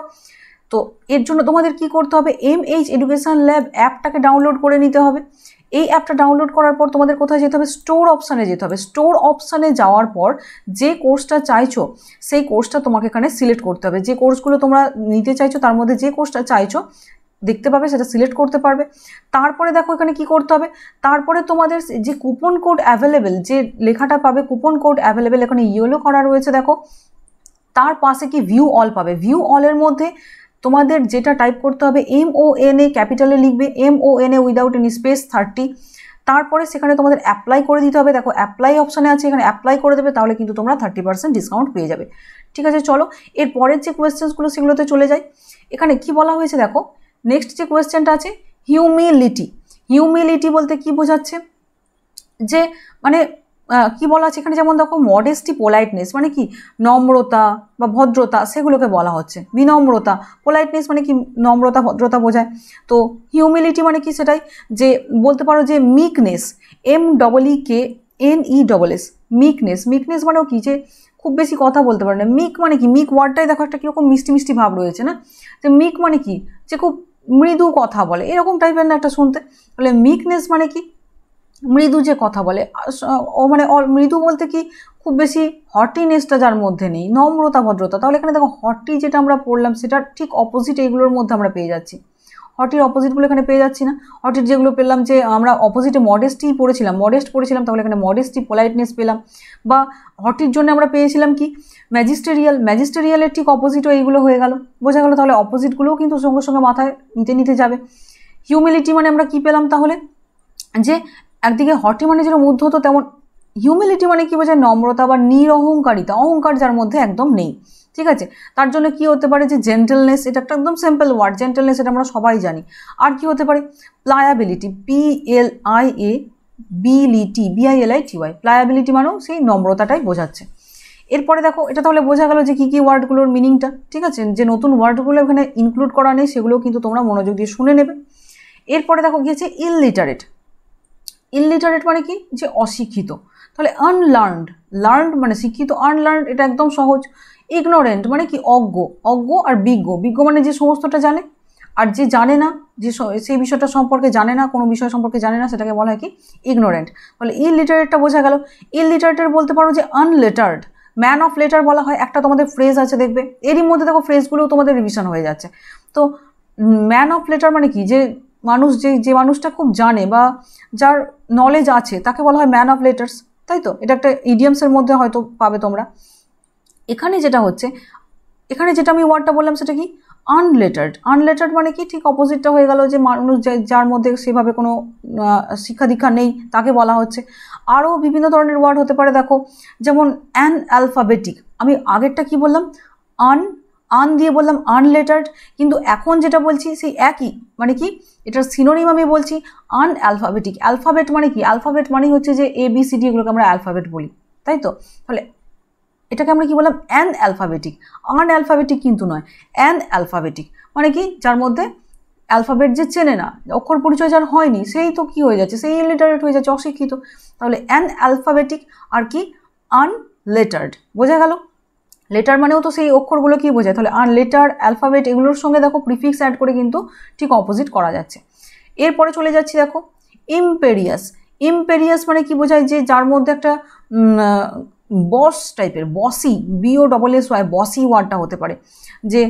তো এর জন্য তোমাদের কি করতে হবে এম এইচ এডুকেশান ল্যাব অ্যাপটাকে ডাউনলোড করে নিতে হবে এই অ্যাপটা ডাউনলোড করার পর তোমাদের কোথায় যেতে হবে স্টোর অপশানে যেতে হবে স্টোর অপশানে যাওয়ার পর যে কোর্সটা চাইছো সেই কোর্সটা তোমাকে এখানে সিলেক্ট করতে হবে যে কোর্সগুলো তোমরা নিতে চাইছো তার মধ্যে যে কোর্সটা চাইছো দেখতে পাবে সেটা সিলেক্ট করতে পারবে তারপরে দেখো এখানে কি করতে হবে তারপরে তোমাদের যে কুপন কোড অ্যাভেলেবেল যে লেখাটা পাবে কুপন কোড অ্যাভেলেবেল এখানে ইয়েলো করা রয়েছে দেখো তার পাশে কি ভিউ অল পাবে ভিউ অলের মধ্যে তোমাদের যেটা টাইপ করতে হবে এম ও এন এ ক্যাপিটালে লিখবে M O N A without any space thirty তারপরে সেখানে তোমাদের অ্যাপ্লাই করে দিতে হবে দেখো অ্যাপ্লাই অপশানে আছে এখানে অ্যাপ্লাই করে দেবে তাহলে কিন্তু তোমরা থার্টি পার্সেন্ট ডিসকাউন্ট পেয়ে যাবে ঠিক আছে চলো এর পরের যে কোয়েশ্চেন্সগুলো সেগুলোতে চলে যায় এখানে কি বলা হয়েছে দেখো নেক্সট যে কোয়েশ্চেনটা আছে হিউমিলিটি হিউমিলিটি বলতে কি বোঝাচ্ছে যে মানে কি বলা হচ্ছে এখানে যেমন দেখো মডেস্টি পোলাইটনেস মানে কি নম্রতা বা ভদ্রতা সেগুলোকে বলা হচ্ছে বিনম্রতা পোলাইটনেস মানে কি নম্রতা ভদ্রতা বোঝায় তো হিউমিলিটি মানে কি সেটাই যে বলতে পারো যে meekness M double E K N E double S meekness meekness মানেও কি যে খুব বেশি কথা বলতে পারে না মিক মানে কি মিক ওয়ার্ডটাই দেখো একটা কীরকম মিষ্টি মিষ্টি ভাব রয়েছে না যে মিক মানে কি যে খুব মৃদু কথা বলে এরকম টাইপের না একটা শুনতে তাহলে মিকনেস মানে কি মৃদু যে কথা বলে ও মানে মৃদু বলতে কি খুব বেশি হটিনেসটা যার মধ্যে নেই নম্রতা ভদ্রতা তাহলে এখানে দেখো হটি যেটা আমরা পড়লাম সেটা ঠিক অপোজিট এইগুলোর মধ্যে আমরা পেয়ে যাচ্ছি হটির অপোজিটগুলো এখানে পেয়ে যাচ্ছি না হটির যেগুলো পেলাম যে আমরা অপোজিটে মডেস্টি পড়েছিলাম মডেস্ট পড়েছিলাম তাহলে এখানে মডেস্টি পোলাইটনেস পেলাম বা হটির জন্য আমরা পেয়েছিলাম কি ম্যাজিস্টেরিয়াল ম্যাজিস্টেরিয়ালের ঠিক অপোজিটও এইগুলো হয়ে গেল বোঝা গেলো তাহলে অপোজিটগুলোও কিন্তু সঙ্গে সঙ্গে মাথায় নিতে নিতে যাবে হিউমিলিটি মানে আমরা কি পেলাম তাহলে যে একদিকে মানে হটিমানে মধ্য হতো তেমন হিউমিলিটি মানে কী বোঝায় নম্রতা বা নির অহংকারিতা অহংকার যার মধ্যে একদম নেই ঠিক আছে তার জন্য কি হতে পারে যে জেন্টেলনেস এটা একটা একদম সিম্পল ওয়ার্ড জেন্টেলনেস এটা আমরা সবাই জানি আর কি হতে পারে pliability P L I A বিলিটি বিআইএলআই ওয়াই প্লায়াবিলিটি মানেও সেই নম্রতাটাই বোঝাচ্ছে এরপরে দেখো এটা তাহলে বোঝা গেল যে কী কী ওয়ার্ডগুলোর মিনিংটা ঠিক আছে যে নতুন ওয়ার্ডগুলো এখানে ইনক্লুড করা নেই সেগুলো কিন্তু তোমরা মনোযোগ দিয়ে শুনে নেবে এরপরে দেখো গিয়েছে ইললিটারেট ইললিটারেট মানে কি যে অশিক্ষিত তাহলে আনলার্নড লার্নড মানে শিক্ষিত আনলার্নড এটা একদম সহজ ইগনোরেন্ট মানে কি অজ্ঞ অজ্ঞ আর বিজ্ঞ বিজ্ঞ মানে যে সমস্তটা জানে আর যে জানে না যে সেই বিষয়টা সম্পর্কে জানে না কোনো বিষয় সম্পর্কে জানে না সেটাকে বলা হয় কি ইগনোরেন্ট তাহলে ইলিটারেটটা বোঝা গেল ইলিটারেটের বলতে পারো যে আনলেটার্ড ম্যান অফ লেটার বলা হয় একটা তোমাদের ফ্রেজ আছে দেখবে এরই মধ্যে দেখো ফ্রেজগুলোও তোমাদের রিভিশন হয়ে যাচ্ছে তো ম্যান অফ লেটার মানে কি যে মানুষ যে যে মানুষটা খুব জানে বা যার নলেজ আছে তাকে বলা হয় ম্যান অফ লেটার্স তাই তো এটা একটা ইডিয়ামসের মধ্যে হয়তো পাবে তোমরা এখানে যেটা হচ্ছে এখানে যেটা আমি ওয়ার্ডটা বললাম সেটা কি আনলেটার্ড আনলেটার্ড মানে কি ঠিক অপোজিটটা হয়ে গেল যে মানুষ যার মধ্যে সেভাবে কোনো শিক্ষা দীক্ষা নেই তাকে বলা হচ্ছে আরও বিভিন্ন ধরনের ওয়ার্ড হতে পারে দেখো যেমন অ্যান অ্যালফাবেটিক আমি আগেরটা কি বললাম আন আন দিয়ে বললাম আনলেটার্ড কিন্তু এখন যেটা বলছি সেই একই মানে কি এটার সিনোনিম আমি বলছি আন অ্যালফাবেটিক অ্যালফাবেট মানে কি অ্যালফাবেট মানেই হচ্ছে যে এ বিসিডি এগুলোকে আমরা অ্যালফাবেট বলি তাই তো তাহলে এটাকে আমরা কি বললাম অ্যান অ্যালফাবেটিক আন অ্যালফাবেটিক কিন্তু নয় অ্যান অ্যালফাবেটিক মানে কি যার মধ্যে অ্যালফাবেট যে চেনে না অক্ষর পরিচয় যার হয়নি সেই তো কি হয়ে যাচ্ছে সেই ইলিটারেট হয়ে যাচ্ছে অশিক্ষিত তাহলে অ্যান অ্যালফাবেটিক আর কি আনলেটার্ড বোঝা গেল লেটার মানেও তো সেই অক্ষরগুলো কী বোঝায় তাহলে আর লেটার অ্যালফাবেট এগুলোর সঙ্গে দেখো প্রিফিক্স অ্যাড করে কিন্তু ঠিক অপোজিট করা যাচ্ছে এরপরে চলে যাচ্ছি দেখো ইম্পেরিয়াস ইম্পেরিয়াস মানে কি বোঝায় যে যার মধ্যে একটা বস টাইপের বসি বিও ডবল এস ওয়াই বসি ওয়ার্ডটা হতে পারে যে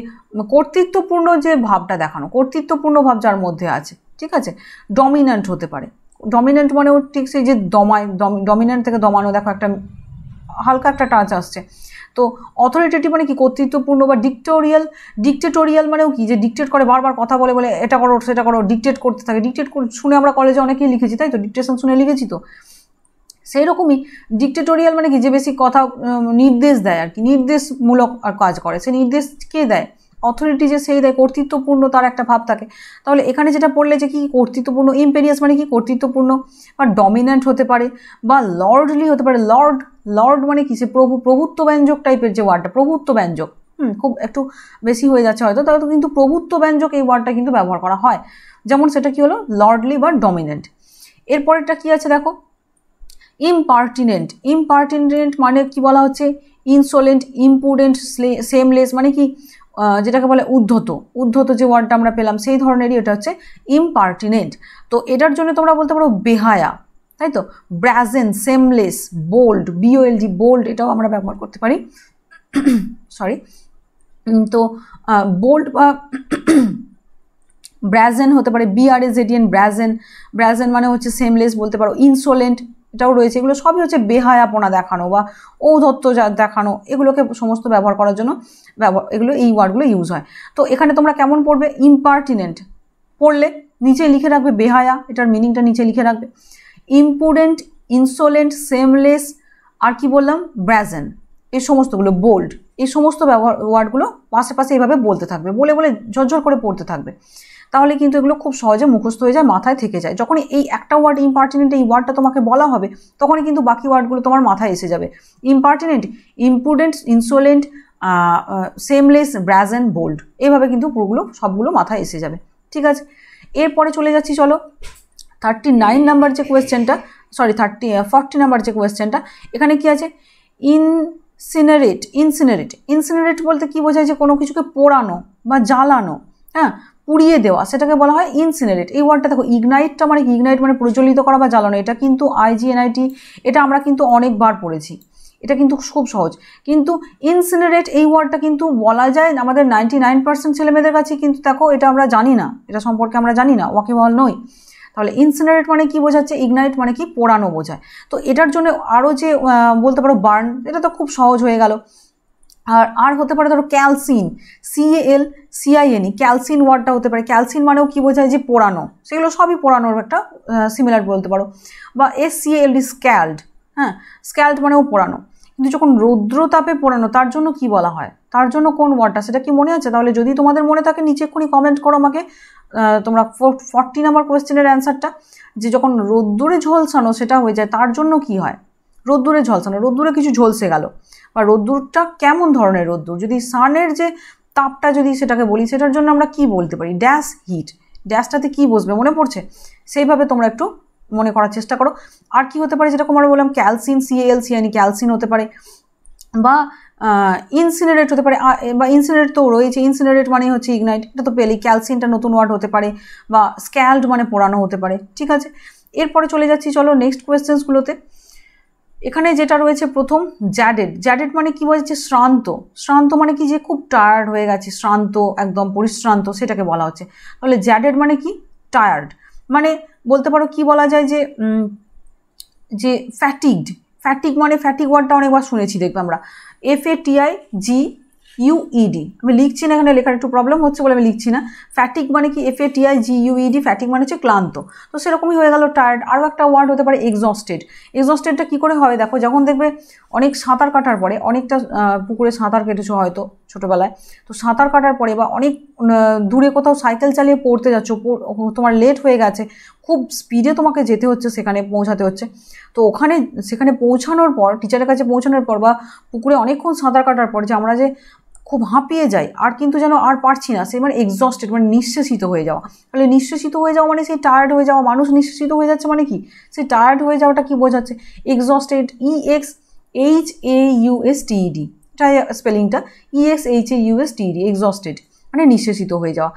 কর্তৃত্বপূর্ণ যে ভাবটা দেখানো কর্তৃত্বপূর্ণ ভাব যার মধ্যে আছে ঠিক আছে ডমিন্যান্ট হতে পারে ডমিন্যান্ট মানেও ঠিক সেই যে দমায় ডমিন্যান্ট থেকে দমানো দেখো একটা হালকা একটা টাচ আসছে তো অথরিটেটিভ মানে কি কর্তৃত্বপূর্ণ বা ডিক্টোরিয়াল ডিক্টেটোরিয়াল মানেও কি যে ডিকটেট করে বারবার কথা বলে বলে এটা করো সেটা করো ডিকটেট করতে থাকে ডিকটেট শুনে আমরা কলেজে অনেকেই লিখেছি তাই তো ডিকটেশন শুনে লিখেছি তো সেই রকমই ডিকটেটোরিয়াল মানে কি যে বেশি কথা নির্দেশ দেয় আর কি নির্দেশমূলক আর কাজ করে সে নির্দেশ কে দেয় অথরিটি যে সেই দেয় কর্তৃত্বপূর্ণ তার একটা ভাব থাকে তাহলে এখানে যেটা পড়লে যে কি কর্তৃত্বপূর্ণ ইম্পেরিয়াস মানে কি কর্তৃত্বপূর্ণ বা ডমিন্যান্ট হতে পারে বা লর্ডলি হতে পারে লর্ড লর্ড মানে কিসে সে প্রভু প্রভুত্ব ব্যঞ্জক টাইপের যে ওয়ার্ডটা প্রভুত্ব ব্যঞ্জক হুম খুব একটু বেশি হয়ে যাচ্ছে হয়তো তাহলে কিন্তু প্রভুত্ব ব্যঞ্জক এই ওয়ার্ডটা কিন্তু ব্যবহার করা হয় যেমন সেটা কি হলো লর্ডলি বা ডমিনেন্ট এরপরেরটা কি আছে দেখো ইমপার্টিনেন্ট ইমপার্টিনেন্ট মানে কি বলা হচ্ছে ইনসোলেন্ট ইম্পুডেন্ট সেমলেস মানে কি যেটাকে বলে উদ্ধত উদ্ধত যে ওয়ার্ডটা আমরা পেলাম সেই ধরনেরই এটা হচ্ছে ইমপার্টিনেন্ট তো এটার জন্য তোমরা বলতে পারো বেহায়া তাই তো brazen seamless bold B O L D bold এটাও আমরা ব্যবহার করতে পারি সরি তো বোল্ড বা ব্রাজেন হতে পারে বিআরএজেডিয়ান ব্রাজেন ব্রাজেন মানে হচ্ছে সেমলেস বলতে পারো ইনসোলেন্ট এটাও রয়েছে এগুলো সবই হচ্ছে বেহায়াপনা দেখানো বা ঔধত্ব দেখানো এগুলোকে সমস্ত ব্যবহার করার জন্য ব্যবহার এগুলো এই ওয়ার্ডগুলো ইউজ হয় তো এখানে তোমরা কেমন পড়বে ইম্পার্টিনেন্ট পড়লে নিচে লিখে রাখবে বেহায়া এটার মিনিংটা নিচে লিখে রাখবে ইম্পুডেন্ট ইনসোলেন্ট সেমলেস আর কি বললাম ব্র্যাজেন এই সমস্তগুলো বোল্ড এই সমস্ত ব্যবহার ওয়ার্ডগুলো পাশে পাশে এইভাবে বলতে থাকবে বলে বলে ঝরঝর করে পড়তে থাকবে তাহলে কিন্তু এগুলো খুব সহজে মুখস্থ হয়ে যায় মাথায় থেকে যায় যখন এই একটা ওয়ার্ড ইম্পার্টিনেন্ট এই ওয়ার্ডটা তোমাকে বলা হবে তখনই কিন্তু বাকি ওয়ার্ডগুলো তোমার মাথায় এসে যাবে impertinent impudent insolent seamless brazen and bold এইভাবে কিন্তু পুরোগুলো সবগুলো মাথায় এসে যাবে ঠিক আছে এরপরে চলে যাচ্ছি চলো থার্টি নাইন নাম্বার যে কোয়েশ্চেনটা সরি থার্টি ফর্টি নাম্বার যে কোয়েশ্চেনটা এখানে কি আছে ইনসিনারেট ইনসিনারেট ইনসিনারেট বলতে কি বোঝায় যে কোনো কিছুকে পোড়ানো বা জ্বালানো হ্যাঁ পুড়িয়ে দেওয়া সেটাকে বলা হয় ইনসিনারেট এই ওয়ার্ডটা দেখো ইগনাইটটা মানে ইগনাইট মানে প্রজ্বলিত করা বা জ্বালানো এটা কিন্তু আইজিএনআইটি এটা আমরা কিন্তু অনেকবার পড়েছি এটা কিন্তু খুব সহজ কিন্তু ইনসিনারেট এই ওয়ার্ডটা কিন্তু বলা যায় আমাদের নাইনটি নাইন পার্সেন্ট ছেলেমেয়েদের কাছে কিন্তু দেখো এটা আমরা জানি না এটা সম্পর্কে আমরা জানি না ওয়াকিবহাল নই তাহলে ইনসিনারেট মানে কি বোঝাচ্ছে ইগনারেট মানে কি পোড়ানো বোঝায় তো এটার জন্য আরও যে বলতে পারো বার্ন এটা তো খুব সহজ হয়ে গেল আর আর হতে পারে ধরো ক্যালসিন সিএল সিআইএনই ক্যালসিন ওয়ার্ডটা হতে পারে ক্যালসিন মানেও কী বোঝায় যে পোড়ানো সেগুলো সবই পোড়ানোর একটা সিমিলার বলতে পারো বা এস সিএলডি স্ক্যাল্ড হ্যাঁ স্ক্যাল্ড মানেও পোড়ানো কিন্তু যখন রৌদ্র তাপে পোড়ানো তার জন্য কি বলা হয় তার জন্য কোন ওয়ার্ডটা সেটা কি মনে আছে তাহলে যদি তোমাদের মনে থাকে নিচে এক্ষুনি কমেন্ট করো আমাকে তোমরা ফর্টি নাম্বার কোয়েশ্চেনের অ্যান্সারটা যে যখন রোদ্দুরে ঝলসানো সেটা হয়ে যায় তার জন্য কি হয় রোদ্দুরে ঝলসানো রোদ্দুরে কিছু ঝলসে গেল বা রোদ্দুরটা কেমন ধরনের রোদ্দুর যদি সানের যে তাপটা যদি সেটাকে বলি সেটার জন্য আমরা কি বলতে পারি ড্যাশ হিট ড্যাশটাতে কি বসবে মনে পড়ছে সেইভাবে তোমরা একটু মনে করার চেষ্টা করো আর কি হতে পারে যেরকম আমরা বললাম ক্যালসিন সিএলসি আনি e, ক্যালসিন হতে পারে বা ইনসিনারেট হতে পারে বা ইনসিনারেট তো রয়েছে ইনসিনারেট মানে হচ্ছে ইগনাইট এটা তো পেলি ক্যালসিনটা নতুন ওয়ার্ড হতে পারে বা স্ক্যাল্ড মানে পোড়ানো হতে পারে ঠিক আছে এরপরে চলে যাচ্ছি চলো নেক্সট কোয়েশ্চেন্সগুলোতে এখানে যেটা রয়েছে প্রথম জ্যাডেড জ্যাডেড মানে কি বলছে শ্রান্ত শ্রান্ত মানে কি যে খুব টায়ার্ড হয়ে গেছে শ্রান্ত একদম পরিশ্রান্ত সেটাকে বলা হচ্ছে তাহলে জ্যাডেড মানে কি টায়ার্ড মানে বলতে পারো কি বলা যায় যে যে ফ্যাটিগড ফ্যাটিক মানে ফ্যাটিক ওয়ার্ডটা অনেকবার শুনেছি দেখবে আমরা F A T I G ইউইডি আমি লিখছি না এখানে লেখার একটু প্রবলেম হচ্ছে বলে আমি লিখছি না ফ্যাটিক মানে কি F A T I G U E D fatigue মানে হচ্ছে ক্লান্ত তো সেরকমই হয়ে গেল টায়ার্ড আরও একটা ওয়ার্ড হতে পারে এক্সস্টেড এক্সস্টেডটা কী করে হয় দেখো যখন দেখবে অনেক সাঁতার কাটার পরে অনেকটা পুকুরে সাঁতার কেটেছো হয়তো ছোটোবেলায় তো সাঁতার কাটার পরে বা অনেক দূরে কোথাও সাইকেল চালিয়ে পড়তে যাচ্ছ তোমার লেট হয়ে গেছে খুব স্পিডে তোমাকে যেতে হচ্ছে সেখানে পৌঁছাতে হচ্ছে তো ওখানে সেখানে পৌঁছানোর পর টিচারের কাছে পৌঁছানোর পর বা পুকুরে অনেকক্ষণ সাঁতার কাটার পর যে আমরা যে খুব হাঁপিয়ে যাই আর কিন্তু যেন আর পারছি না সে মানে এক্সস্টেড মানে নিঃশ্বাসিত হয়ে যাওয়া তাহলে নিঃশ্বাসিত হয়ে যাওয়া মানে সেই টায়ার্ড হয়ে যাওয়া মানুষ নিঃশ্বাসিত হয়ে যাচ্ছে মানে কি সেই টায়ার্ড হয়ে যাওয়াটা কী বোঝাচ্ছে exhausted E X H A U S D try স্পেলিংটা E S H A U S T D exhausted মানে নিঃশেষিত হয়ে যাওয়া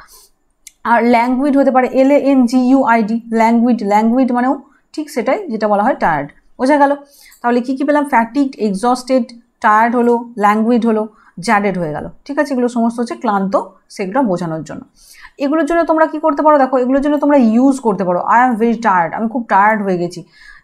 আর ল্যাঙ্গুইড হতে পারে L N G U I D languid languid মানেও ঠিক সেটাই যেটা বলা হয় টায়ার্ড বোঝা গেল তাহলে কী কী পেলাম ফ্যাটিক এক্সস্টেড টায়ার্ড হলো ল্যাঙ্গুইড হলো জ্যাডেড হয়ে গেল ঠিক আছে এগুলো সমস্ত হচ্ছে ক্লান্ত সেগুলো বোঝানোর জন্য এগুলোর জন্য তোমরা কি করতে পারো দেখো এগুলোর জন্য তোমরা ইউজ করতে পারো আই অ্যাম ভেরি টায়ার্ড আমি খুব টায়ার্ড হয়ে গেছি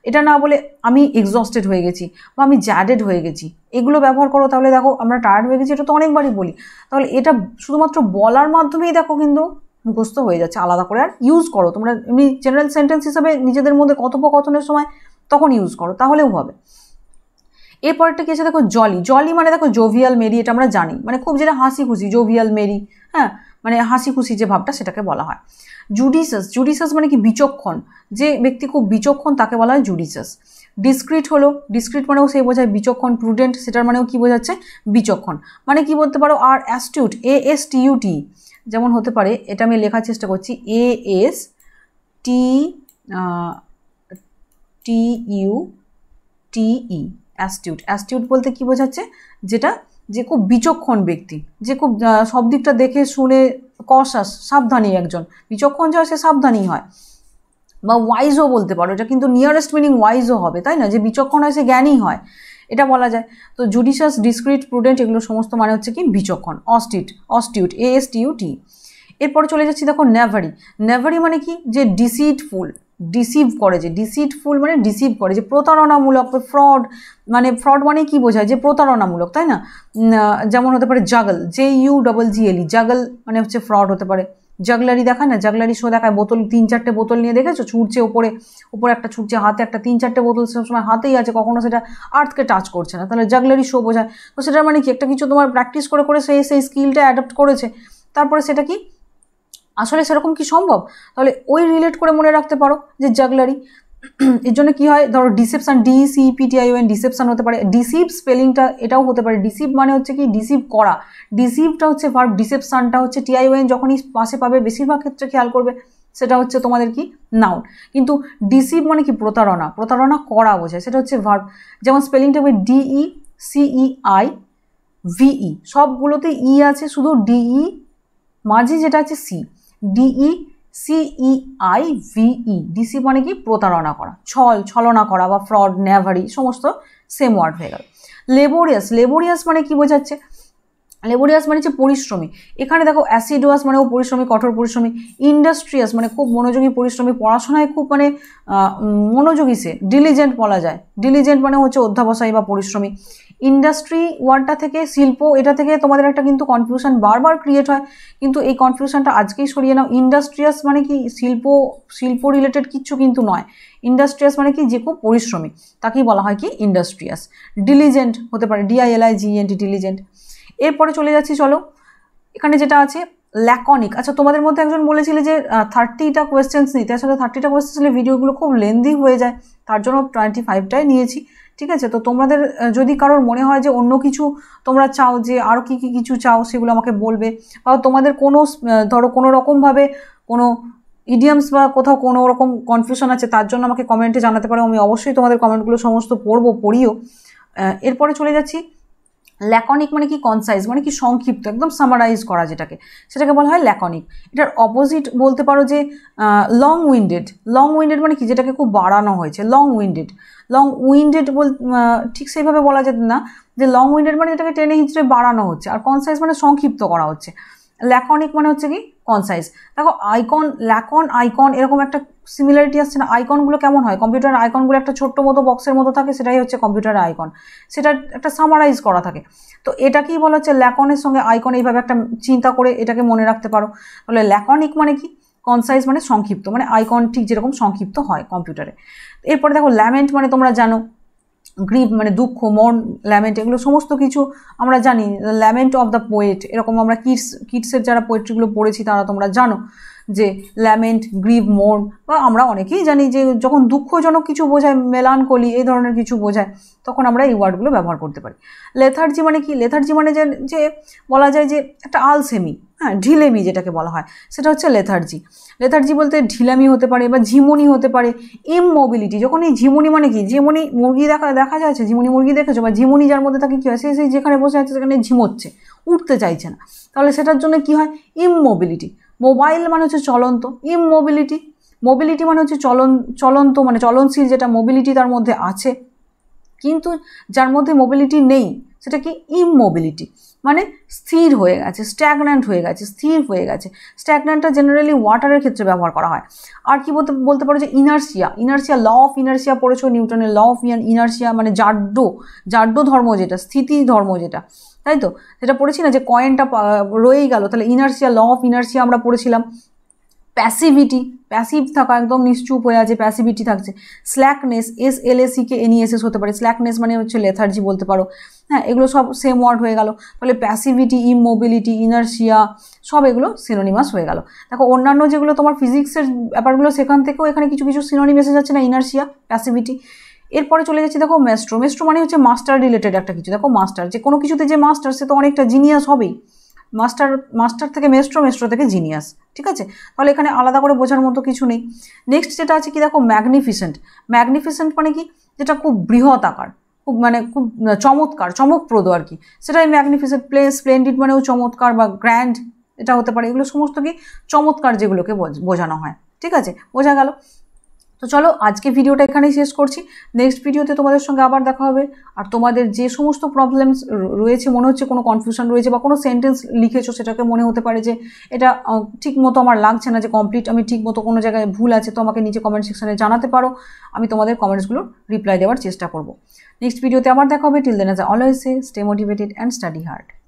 এটা না বলে আমি এক্সস্টেড হয়ে গেছি বা আমি জ্যাডেড হয়ে গেছি এগুলো ব্যবহার করো তাহলে দেখো আমরা টায়ার্ড হয়ে গেছি এটা তো অনেকবারই বলি তাহলে এটা শুধুমাত্র বলার মাধ্যমেই দেখো কিন্তু মুখস্থ হয়ে যাচ্ছে আলাদা করে আর ইউজ করো তোমরা এমনি জেনারেল সেন্টেন্স হিসাবে নিজেদের মধ্যে কথোপকথনের সময় তখন ইউজ করো তাহলেও হবে এরপরটা কি আছে দেখো জলি জলি মানে দেখো জোভিয়াল মেরি এটা আমরা জানি মানে খুব যেটা হাসি খুশি জোভিয়াল মেরি হ্যাঁ মানে হাসি খুশি যে ভাবটা সেটাকে বলা হয় জুডিসাস জুডিসাস মানে কি বিচক্ষণ যে ব্যক্তি খুব বিচক্ষণ তাকে বলা হয় জুডিসাস ডিসক্রিট হলো ডিসক্রিট মানেও সেই বোঝায় বিচক্ষণ প্রুডেন্ট সেটার মানেও কি বোঝাচ্ছে বিচক্ষণ মানে কি বলতে পারো আর অ্যাস্টিউট এ এস টি যেমন হতে পারে এটা আমি লেখার চেষ্টা করছি A S T T U T E astute astute বলতে কি বোঝাচ্ছে যেটা যে খুব বিচক্ষণ ব্যক্তি যে খুব সব দিকটা দেখে শুনে কসাস সাবধানী একজন বিচক্ষণ যা সে সাবধানী হয় বা ওয়াইজও বলতে পারো এটা কিন্তু নিয়ারেস্ট মিনিং ওয়াইজও হবে তাই না যে বিচক্ষণ হয় সে জ্ঞানী হয় এটা বলা যায় তো জুডিশাস ডিসক্রিট প্রুডেন্ট এগুলো সমস্ত মানে হচ্ছে কি বিচক্ষণ অস্টিট অস্টিউট এএসটিউটি এরপরে চলে যাচ্ছি দেখো নেভারি নেভারি মানে কি যে ডিসিডফুল ডিসিভ করে যে ডিসিটফুল মানে ডিসিভ করে যে প্রতারণামূলক ফ্রড মানে ফ্রড মানে কি বোঝায় যে প্রতারণামূলক তাই না যেমন হতে পারে juggle J U double G L E juggle মানে হচ্ছে ফ্রড হতে পারে জাগলারি দেখায় না জাগলারি শো দেখায় বোতল তিন চারটে বোতল নিয়ে দেখেছো ছুটছে ওপরে ওপরে একটা ছুটছে হাতে একটা তিন চারটে বোতল সবসময় হাতেই আছে কখনো সেটা আর্থকে টাচ করছে না তাহলে জাগলারি শো বোঝায় তো সেটা মানে কি একটা কিছু তোমার প্র্যাকটিস করে করে সেই সেই স্কিলটা অ্যাডাপ্ট করেছে তারপরে সেটা কি আসলে সেরকম কি সম্ভব তাহলে ওই রিলেট করে মনে রাখতে পারো যে জাগলারি এর জন্য কী হয় ধরো ডিসেপশান ডিসিপিটিআইওএন ডিসেপশান হতে পারে ডিসিভ স্পেলিংটা এটাও হতে পারে ডিসিভ মানে হচ্ছে কি ডিসিভ করা ডিসিভটা হচ্ছে ভার্ব ডিসেপশানটা হচ্ছে টিআইওএন যখনই পাশে পাবে বেশিরভাগ ক্ষেত্রে খেয়াল করবে সেটা হচ্ছে তোমাদের কি নাউন কিন্তু ডিসিভ মানে কি প্রতারণা প্রতারণা করা বোঝায় সেটা হচ্ছে ভার্ব যেমন স্পেলিংটা হবে ডিই সিই আই ভিই সবগুলোতে ই e আছে শুধু ডিই e, মাঝে যেটা আছে C D E C E I V E D C মানে কি প্রতারণা করা ছল ছলনা করা বা ফ্রড নেভারি সমস্ত সেম ওয়ার্ড হয়ে গেল লেবোরিয়াস লেবোরিয়াস মানে কি বোঝাচ্ছে লেবোরিয়াস মানে হচ্ছে পরিশ্রমী এখানে দেখো অ্যাসিডুয়াস মানে ও পরিশ্রমী কঠোর পরিশ্রমী ইন্ডাস্ট্রিয়াস মানে খুব মনোযোগী পরিশ্রমী পড়াশোনায় খুব মানে মনোযোগী সে ডিলিজেন্ট বলা যায় ডিলিজেন্ট মানে হচ্ছে অধ্যাবসায়ী বা পরিশ্রমী ইন্ডাস্ট্রি ওয়ার্ডটা থেকে শিল্প এটা থেকে তোমাদের একটা কিন্তু কনফিউশন বারবার ক্রিয়েট হয় কিন্তু এই কনফিউশনটা আজকেই সরিয়ে নাও ইন্ডাস্ট্রিয়াস মানে কি শিল্প শিল্প রিলেটেড কিচ্ছু কিন্তু নয় ইন্ডাস্ট্রিয়াস মানে কি যে খুব পরিশ্রমী তাকেই বলা হয় কি ইন্ডাস্ট্রিয়াস ডিলিজেন্ট হতে পারে ডিআইএলআই জিএনটি ডিলিজেন্ট এরপরে চলে যাচ্ছি চলো এখানে যেটা আছে ল্যাকনিক আচ্ছা তোমাদের মধ্যে একজন বলেছিল যে থার্টিটা কোয়েশ্চেন্স নিতে আসলে থার্টিটা কোয়েশ্চেন্স নিলে ভিডিওগুলো খুব লেন্দি হয়ে যায় তার জন্য টোয়েন্টি ফাইভটাই নিয়েছি ঠিক আছে তো তোমাদের যদি কারোর মনে হয় যে অন্য কিছু তোমরা চাও যে আরও কী কী কিছু চাও সেগুলো আমাকে বলবে বা তোমাদের কোনো ধরো কোনো রকমভাবে কোনো ইডিয়ামস বা কোথাও কোনো রকম কনফিউশন আছে তার জন্য আমাকে কমেন্টে জানাতে পারো আমি অবশ্যই তোমাদের কমেন্টগুলো সমস্ত পড়বো পড়িও এরপরে চলে যাচ্ছি ল্যাকনিক মানে কি কনসাইজ মানে কি সংক্ষিপ্ত একদম সামারাইজ করা যেটাকে সেটাকে বলা হয় ল্যাকনিক এটার অপোজিট বলতে পারো যে লং উইন্ডেড লং উইন্ডেড মানে কি যেটাকে খুব বাড়ানো হয়েছে লং উইন্ডেড লং উইন্ডেড বল ঠিক সেইভাবে বলা যেত না যে লং উইন্ডেড মানে এটাকে টেনে হিচড়ে বাড়ানো হচ্ছে আর কনসাইজ মানে সংক্ষিপ্ত করা হচ্ছে ল্যাকনিক মানে হচ্ছে কি কনসাইজ দেখো আইকন ল্যাকন আইকন এরকম একটা সিমিলারিটি আসছে না আইকনগুলো কেমন হয় কম্পিউটার আইকনগুলো একটা ছোট্ট মতো বক্সের মতো থাকে সেটাই হচ্ছে কম্পিউটার আইকন সেটা একটা সামারাইজ করা থাকে তো এটা কি বলা হচ্ছে ল্যাকনের সঙ্গে আইকন এইভাবে একটা চিন্তা করে এটাকে মনে রাখতে পারো তাহলে ল্যাকনিক মানে কি কনসাইজ মানে সংক্ষিপ্ত মানে আইকন ঠিক যেরকম সংক্ষিপ্ত হয় কম্পিউটারে এরপরে দেখো ল্যামেন্ট মানে তোমরা জানো গ্রিপ মানে দুঃখ মন ল্যামেন্ট এগুলো সমস্ত কিছু আমরা জানি ল্যামেন্ট অফ দ্য পোয়েট এরকম আমরা কিডস কিডসের যারা পোয়েট্রিগুলো পড়েছি তারা তোমরা জানো যে ল্যামেন্ট গ্রিভ মন বা আমরা অনেকেই জানি যে যখন দুঃখজনক কিছু বোঝায় মেলানকলি এই ধরনের কিছু বোঝায় তখন আমরা এই ওয়ার্ডগুলো ব্যবহার করতে পারি লেথার্জি মানে কি লেথার্জি মানে যে বলা যায় যে একটা আলসেমি হ্যাঁ ঢিলেমি যেটাকে বলা হয় সেটা হচ্ছে লেথার্জি লেথার্জি বলতে ঢিলামি হতে পারে বা ঝিমুনি হতে পারে এম মোবিলিটি যখন এই ঝিমুনি মানে কি ঝিমুনি মুরগি দেখা দেখা যাচ্ছে ঝিমুনি মুরগি দেখেছো বা ঝিমুনি যার মধ্যে থাকে কী হয় সেই সেই যেখানে বসে আছে সেখানে ঝিমোচ্ছে উঠতে চাইছে না তাহলে সেটার জন্য কি হয় মোবিলিটি মোবাইল মানে হচ্ছে চলন্ত ইমমোবিলিটি মোবিলিটি মানে হচ্ছে চলন চলন্ত মানে চলনশীল যেটা মোবিলিটি তার মধ্যে আছে কিন্তু যার মধ্যে মোবিলিটি নেই সেটা কি ইমোবিলিটি মানে স্থির হয়ে গেছে স্ট্যাগন্যান্ট হয়ে গেছে স্থির হয়ে গেছে স্ট্যাগন্যান্টটা জেনারেলি ওয়াটারের ক্ষেত্রে ব্যবহার করা হয় আর কি বলতে বলতে পারো যে inertia inertia law of inertia পড়েছো নিউটনের ল অফ ইনার্সিয়া মানে জাড্য জাড্য ধর্ম যেটা স্থিতি ধর্ম যেটা তাই তো সেটা পড়েছি না যে কয়েনটা রয়েই গেল তাহলে ইনার্সিয়া ল অফ ইনার্সিয়া আমরা পড়েছিলাম প্যাসিভিটি প্যাসিভ থাকা একদম নিশ্চুপ হয়ে আছে প্যাসিভিটি থাকছে slackness S L A C K N S হতে পারে স্ল্যাকনেস মানে হচ্ছে লেথার্জি বলতে পারো হ্যাঁ এগুলো সব সেম ওয়ার্ড হয়ে গেল তাহলে প্যাসিভিটি ইমোবিলিটি ইনার্সিয়া সব এগুলো সিনোনিমাস হয়ে গেল দেখো অন্যান্য যেগুলো তোমার ফিজিক্সের ব্যাপারগুলো সেখান থেকেও এখানে কিছু কিছু সিনোনিম এসে যাচ্ছে না ইনার্সিয়া প্যাসিভিটি এরপরে চলে যাচ্ছে দেখো মেস্ট্রো মেস্ট্রো মানে হচ্ছে মাস্টার রিলেটেড একটা কিছু দেখো মাস্টার যে কোনো কিছুতে যে মাস্টার সে তো অনেকটা জিনিয়াস হবেই মাস্টার মাস্টার থেকে মেস্ট্রো মেস্ট্রো থেকে জিনিয়াস ঠিক আছে তাহলে এখানে আলাদা করে বোঝার মতো কিছু নেই নেক্সট যেটা আছে কি দেখো ম্যাগনিফিসেন্ট ম্যাগনিফিসেন্ট মানে কি যেটা খুব বৃহৎ আকার খুব মানে খুব চমৎকার চমকপ্রদ আর কি সেটাই ম্যাগনিফিসেন্ট প্লে স্প্লেন্ডিড মানেও চমৎকার বা গ্র্যান্ড এটা হতে পারে এগুলো সমস্ত কি চমৎকার যেগুলোকে বোঝানো হয় ঠিক আছে বোঝা গেল তো চলো আজকে ভিডিওটা এখানেই শেষ করছি নেক্সট ভিডিওতে তোমাদের সঙ্গে আবার দেখা হবে আর তোমাদের যে সমস্ত প্রবলেমস রয়েছে মনে হচ্ছে কোনো কনফিউশন রয়েছে বা কোনো সেন্টেন্স লিখেছো সেটাকে মনে হতে পারে যে এটা ঠিক মতো আমার লাগছে না যে কমপ্লিট আমি ঠিক মতো কোনো জায়গায় ভুল আছে তো আমাকে নিচে কমেন্ট সেকশানে জানাতে পারো আমি তোমাদের কমেন্টসগুলোর রিপ্লাই দেওয়ার চেষ্টা করব নেক্সট ভিডিওতে আবার দেখা হবে till then as always stay motivated and study hard